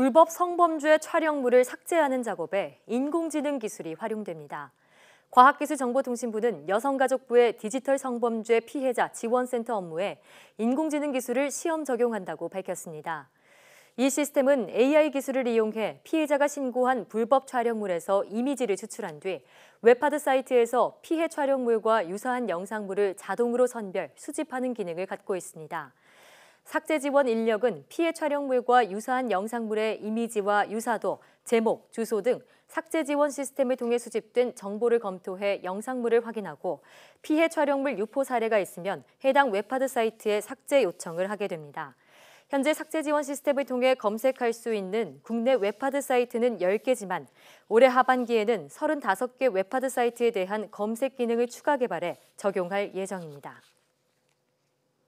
불법 성범죄 촬영물을 삭제하는 작업에 인공지능 기술이 활용됩니다. 과학기술정보통신부는 여성가족부의 디지털 성범죄 피해자 지원센터 업무에 인공지능 기술을 시험 적용한다고 밝혔습니다. 이 시스템은 AI 기술을 이용해 피해자가 신고한 불법 촬영물에서 이미지를 추출한 뒤 웹하드 사이트에서 피해 촬영물과 유사한 영상물을 자동으로 선별, 수집하는 기능을 갖고 있습니다. 삭제 지원 인력은 피해 촬영물과 유사한 영상물의 이미지와 유사도, 제목, 주소 등 삭제 지원 시스템을 통해 수집된 정보를 검토해 영상물을 확인하고 피해 촬영물 유포 사례가 있으면 해당 웹하드 사이트에 삭제 요청을 하게 됩니다. 현재 삭제 지원 시스템을 통해 검색할 수 있는 국내 웹하드 사이트는 10개지만 올해 하반기에는 35개 웹하드 사이트에 대한 검색 기능을 추가 개발해 적용할 예정입니다.